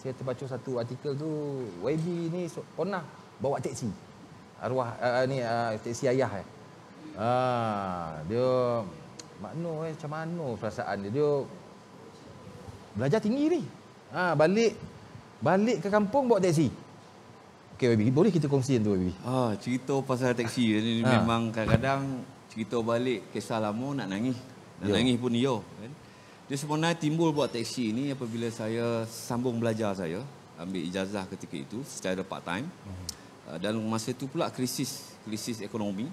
saya terbaca satu artikel tu YB ni pernah bawa teksi arwah uh, ni uh, teksi ayah eh ah dia makno eh macam mana perasaan dia dia belajar tinggi ni ha, balik balik ke kampung bawa teksi okey baby boleh kita kongsi tu baby ah cerita pasal teksi ni memang kadang-kadang cerita balik kisah lama nak nangis nak yo. Ya. nangis pun dia. kan dia sebenarnya timbul buat teksi ini apabila saya sambung belajar saya ambil ijazah ketika itu secara part time. Uh-huh. Dan masa itu pula krisis krisis ekonomi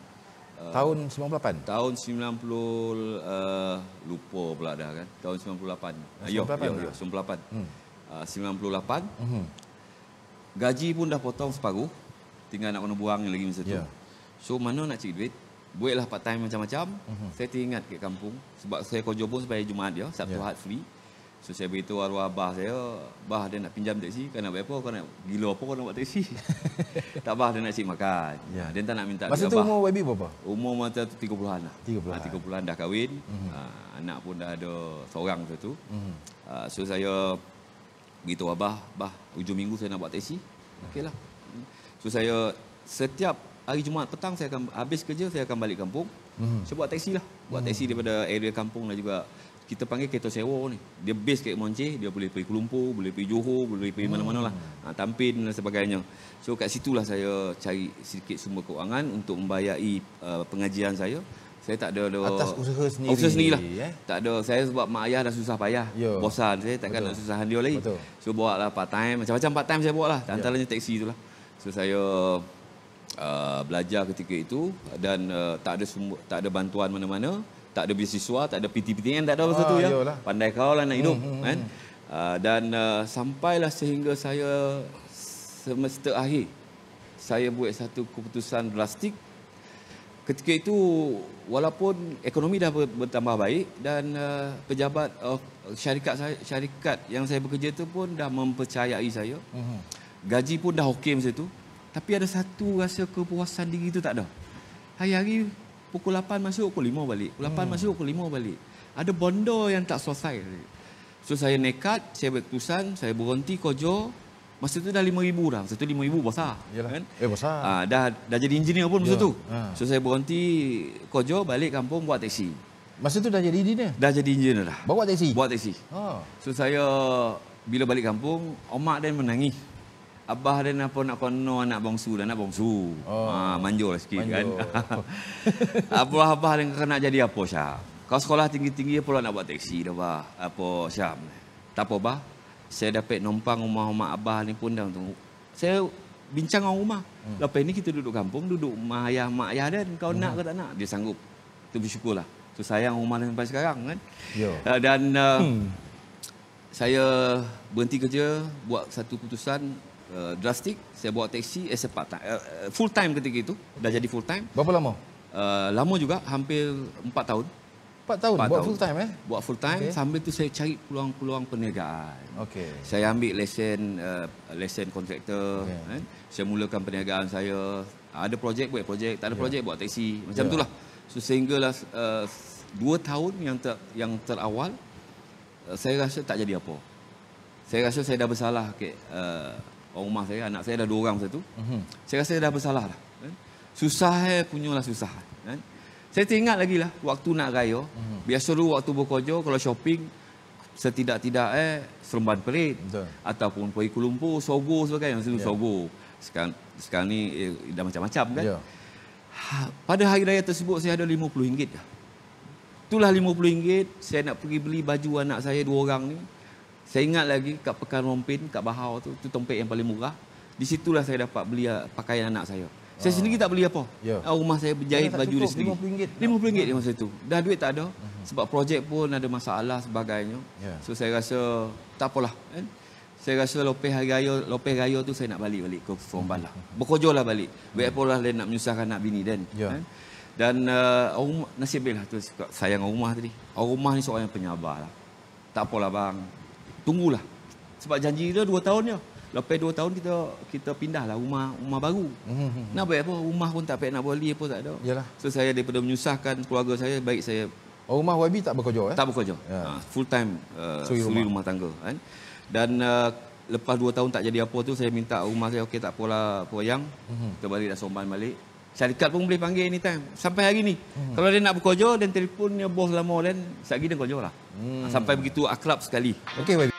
ah, tahun 98. Tahun 90 uh, ah, lupa pula dah kan. Tahun 98. Uh, 98. Yo, yo, yo, 98. Hmm. Uh, 98. Uh-huh. Gaji pun dah potong separuh. Tinggal nak kena buang lagi masa itu Yeah. So mana nak cari duit? Buatlah lah part time macam-macam. Uh-huh. Saya teringat ke kampung. Sebab saya kerja pun sampai Jumaat dia. Sabtu yeah. Ya. hari free. So saya beritahu arwah abah saya. Bah dia nak pinjam taksi. Kau nak buat apa? Kau nak gila apa? Kau nak buat taksi. tak bah dia nak cik makan. Yeah. Dia tak nak minta. Masa tu abah. umur YB berapa? Umur masa tu 30-an lah. 30-an. Ha, 30-an dah kahwin. Uh-huh. Ha, anak pun dah ada seorang tu. Uh-huh. Ha, so saya beritahu abah. Bah, ujung minggu saya nak buat taksi. Okeylah. Ya. So saya setiap hari Jumaat petang saya akan habis kerja saya akan balik kampung. Hmm. Saya buat taksi lah. Buat hmm. taksi daripada area kampung lah juga. Kita panggil kereta sewa ni. Dia base kat Moncih, dia boleh pergi Kuala boleh pergi Johor, boleh pergi hmm. mana-mana lah. Hmm. Ha, tampin dan sebagainya. So kat situlah saya cari sedikit sumber keuangan untuk membayai uh, pengajian saya. Saya tak ada, ada atas usaha sendiri. Usaha sendiri lah. Eh? Tak ada. Saya sebab mak ayah dah susah payah. Yo. Ya. Bosan saya takkan nak susahkan dia lagi. Betul. So buat lah part time. Macam-macam part time saya buat lah. Antaranya yeah. taksi tu lah. So saya uh, belajar ketika itu dan uh, tak ada sumber, tak ada bantuan mana-mana, tak ada beasiswa, tak ada PTPTN, tak ada apa-apa ah, tu ya. Pandai kau lah nak hidup hmm, hmm, kan. Hmm. Uh, dan uh, sampailah sehingga saya semester akhir saya buat satu keputusan drastik ketika itu walaupun ekonomi dah bertambah baik dan uh, pejabat uh, syarikat saya, syarikat yang saya bekerja tu pun dah mempercayai saya uh-huh. gaji pun dah okey masa tu tapi ada satu rasa kepuasan diri tu tak ada. Hari-hari pukul 8 masuk, pukul 5 balik. Pukul 8 hmm. masuk, pukul 5 balik. Ada bondo yang tak selesai. So saya nekat, saya buat keputusan, saya berhenti kerja. Masa tu dah 5,000 dah. Masa tu 5,000 besar. Yalah. Kan? Eh besar. Ha, dah, dah jadi engineer pun masa yeah. tu. Ha. So saya berhenti kerja, balik kampung buat teksi. Masa tu dah jadi engineer? Dah jadi engineer dah. Bawa teksi? Buat teksi. Oh. Ha. So saya bila balik kampung, omak dan menangis. Abah dia nak nak kono anak bongsu dan anak bongsu. Oh. Ha, manjul lah sikit kan. manjul. kan. Abah abah dia kena jadi apa Syah? Kau sekolah tinggi-tinggi pula nak buat teksi dah bah. Apa Syah? Tak apa bah. Saya dapat numpang rumah mak abah ni pun dah tunggu. Saya bincang dengan rumah. Hmm. Lepas ni kita duduk kampung, duduk rumah ayah, mak ayah dan kau hmm. nak ke tak nak. Dia sanggup. Itu bersyukurlah. Itu sayang rumah dia sampai sekarang kan. Yo. Eh, dan eh, hmm. saya berhenti kerja, buat satu keputusan Uh, drastik. Saya buat teksi eh, as a part uh, time. Uh, full time ketika itu. Dah jadi full time. Berapa lama? Uh, lama juga. Hampir 4 tahun. 4 tahun? 4 buat tahun. full time eh? Buat full time. Okay. Sambil tu saya cari peluang-peluang perniagaan. Okay. Saya ambil lesen uh, lesen kontraktor. Okay. Eh? Kan? Saya mulakan perniagaan saya. Ada projek buat projek. Tak ada yeah. projek buat teksi. Macam yeah. itulah. So, sehinggalah uh, 2 tahun yang ter, yang terawal uh, saya rasa tak jadi apa. Saya rasa saya dah bersalah ke okay. uh, orang rumah saya, anak saya ada dua orang satu. tu. Mhm. uh Saya rasa dah bersalah dah. Eh? Susah eh, punyalah susah. Kan? Saya teringat lagi lah, waktu nak raya. Uh-huh. Biasa dulu waktu bekerja, kalau shopping, setidak-tidak eh, seremban perit Betul. Ataupun pergi kulumpur, sogo sebagainya. Masa tu yeah. sogo. Sekarang, sekarang ni eh, dah macam-macam kan. Yeah. Ha, pada hari raya tersebut, saya ada RM50 dah. Itulah RM50, saya nak pergi beli baju anak saya dua orang ni. Saya ingat lagi kat Pekan Rompin, kat Bahau tu, tu tempat yang paling murah. Di situlah saya dapat beli ah, pakaian anak saya. Saya uh, sendiri tak beli apa. Yeah. Ya. Rumah saya berjahit baju ah. dia sendiri. RM50. rm masa itu. Dah duit tak ada. Uh-huh. Sebab projek pun ada masalah sebagainya. Yeah. So saya rasa tak apalah. Kan? Saya rasa lopeh hari raya, lopeh raya tu saya nak balik-balik ke Fombala. Mhm. Bekojo lah balik. Mhm. Baik pula lah nak menyusahkan anak bini dan. Yeah. Kan? Dan uh, rumah, nasib baiklah tu sayang rumah tadi. Rumah ni seorang yang penyabar lah. Tak apalah bang tunggulah. Sebab janji dia dua tahun je. Lepas dua tahun kita kita pindahlah rumah rumah baru. mm Nak buat apa? Rumah pun tak payah nak beli apa tak ada. Yalah. So saya daripada menyusahkan keluarga saya baik saya Oh, rumah YB tak bekerja eh? Tak bekerja. Ya. Yeah. Ha, full time uh, suri, suri rumah. rumah. tangga. Kan? Dan uh, lepas dua tahun tak jadi apa tu, saya minta rumah saya, okey tak apalah, apa yang. Mm-hmm. Kita balik dah somban balik. Syarikat pun boleh panggil anytime. Sampai hari ni. Mm-hmm. Kalau dia nak bekerja, dan telefonnya bos lama, dan sehari dia kerja lah. Mm-hmm. Sampai begitu akrab sekali. Okey YB.